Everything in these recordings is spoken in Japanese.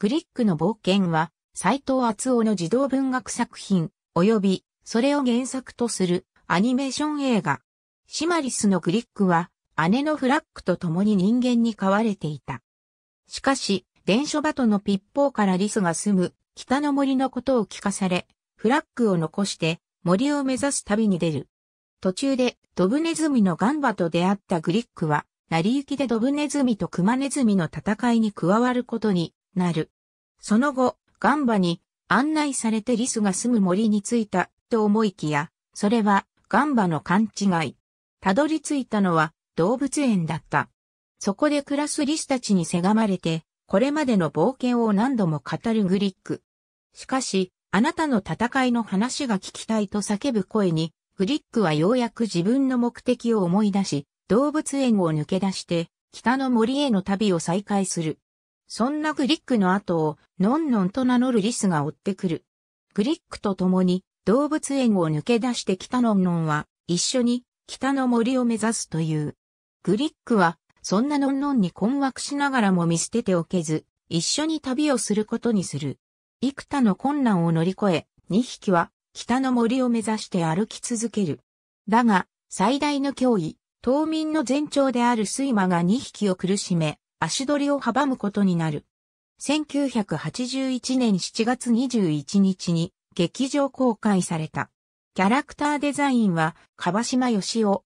グリックの冒険は、斎藤厚夫の児童文学作品、及び、それを原作とするアニメーション映画。シマリスのグリックは、姉のフラックと共に人間に飼われていた。しかし、伝書バトのピッポーからリスが住む北の森のことを聞かされ、フラックを残して森を目指す旅に出る。途中でドブネズミのガンバと出会ったグリックは、成り行きでドブネズミとクマネズミの戦いに加わることになる。その後、ガンバに案内されてリスが住む森に着いたと思いきや、それはガンバの勘違い。たどり着いたのは動物園だった。そこで暮らすリスたちにせがまれて、これまでの冒険を何度も語るグリック。しかし、あなたの戦いの話が聞きたいと叫ぶ声に、グリックはようやく自分の目的を思い出し、動物園を抜け出して、北の森への旅を再開する。そんなグリックの後を、のんのんと名乗るリスが追ってくる。グリックと共に動物園を抜け出してきたのんのんは、一緒に北の森を目指すという。グリックは、そんなのんのんに困惑しながらも見捨てておけず、一緒に旅をすることにする。幾多の困難を乗り越え、二匹は北の森を目指して歩き続ける。だが、最大の脅威、島民の前兆である睡魔が二匹を苦しめ、足取りを阻むことになる。1981年7月21日に劇場公開された。キャラクターデザインは、川島義ば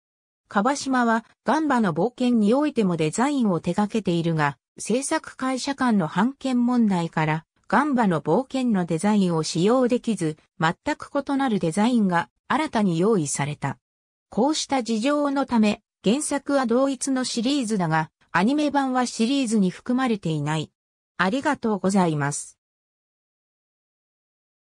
川島は、ガンバの冒険においてもデザインを手掛けているが、制作会社間の版権問題から、ガンバの冒険のデザインを使用できず、全く異なるデザインが新たに用意された。こうした事情のため、原作は同一のシリーズだが、アニメ版はシリーズに含まれていない。ありがとうございます。